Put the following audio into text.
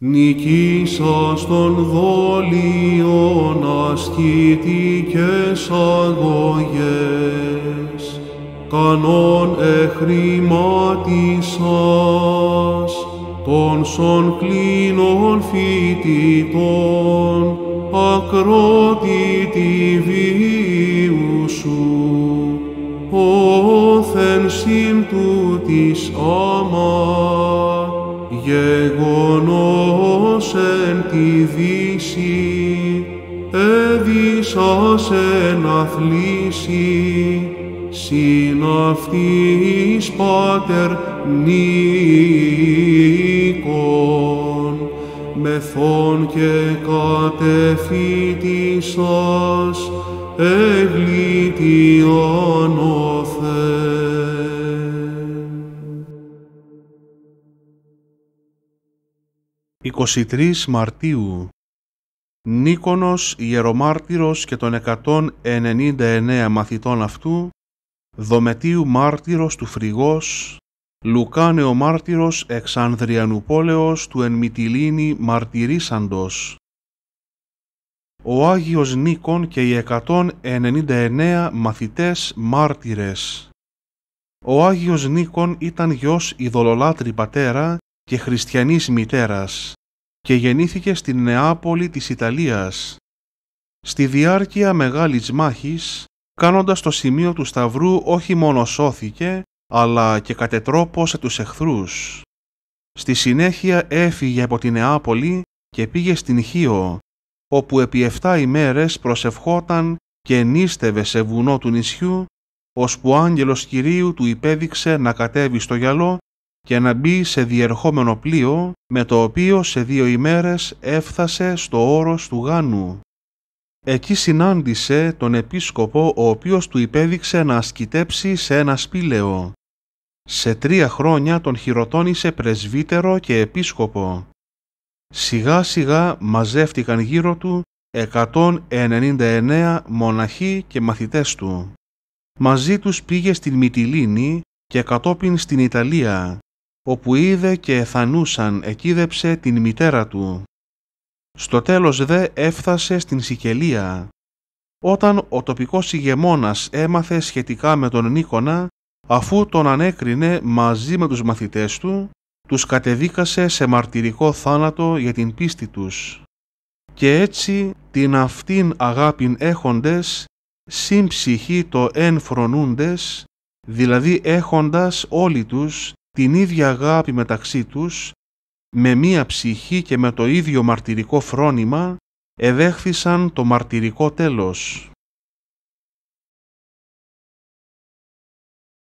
Νικήσα των δόλιον ασκητικές αγωγές, κανόν εχρηματίσας των σον κλίνων φοιτητών, ακρότητη βίου σου, όθεν συμπτου της άμα, γεγονός εν τη δύση, έδισας εν αθλήσει, συν αυτής πάτερ νίκον, μεθόν και κατεφύτησας, εγλήτη ανώθεν. 23 Μαρτίου Νίκονος ιερομάρτυρος και των 199 μαθητών αυτού, Δομετίου μάρτυρος του Φρυγός, Λουκάνεο μάρτυρος εξ Ανδριανουπόλεως του εν Μυτιλίνη μαρτυρήσαντος. Ο Άγιος Νίκον και οι 199 μαθητές μάρτυρες. Ο Άγιος Νίκον ήταν γιος ιδωλολάτρη πατέρα και χριστιανής μητέρας και γεννήθηκε στην Νεάπολη της Ιταλίας. Στη διάρκεια μεγάλης μάχης, κάνοντας το σημείο του Σταυρού όχι μόνο σώθηκε, αλλά και κατετρόπωσε τους εχθρούς. Στη συνέχεια έφυγε από τη Νεάπολη και πήγε στην Χίο, όπου επί 7 ημέρες προσευχόταν και νίστευε σε βουνό του νησιού, ώσπου άγγελος Κυρίου του υπέδειξε να κατέβει στο γυαλό και να μπει σε διερχόμενο πλοίο με το οποίο σε δύο ημέρες έφτασε στο όρος του Γάνου. Εκεί συνάντησε τον επίσκοπο ο οποίος του υπέδειξε να ασκητέψει σε ένα σπήλαιο. Σε τρία χρόνια τον χειροτώνησε πρεσβύτερο και επίσκοπο. Σιγά σιγά μαζεύτηκαν γύρω του 199 μοναχοί και μαθητές του. Μαζί τους πήγε στην Μυτιλίνη και κατόπιν στην Ιταλία όπου είδε και εθανούσαν εκείδεψε την μητέρα του. Στο τέλος δε έφτασε στην Σικελία. Όταν ο τοπικός ηγεμόνας έμαθε σχετικά με τον Νίκονα, αφού τον ανέκρινε μαζί με τους μαθητές του, τους κατεδίκασε σε μαρτυρικό θάνατο για την πίστη τους. Και έτσι την αυτήν αγάπην έχοντες, σύμψυχοι το εν φρονούντες, δηλαδή έχοντας όλοι τους την ίδια αγάπη μεταξύ τους, με μία ψυχή και με το ίδιο μαρτυρικό φρόνημα, εδέχθησαν το μαρτυρικό τέλος.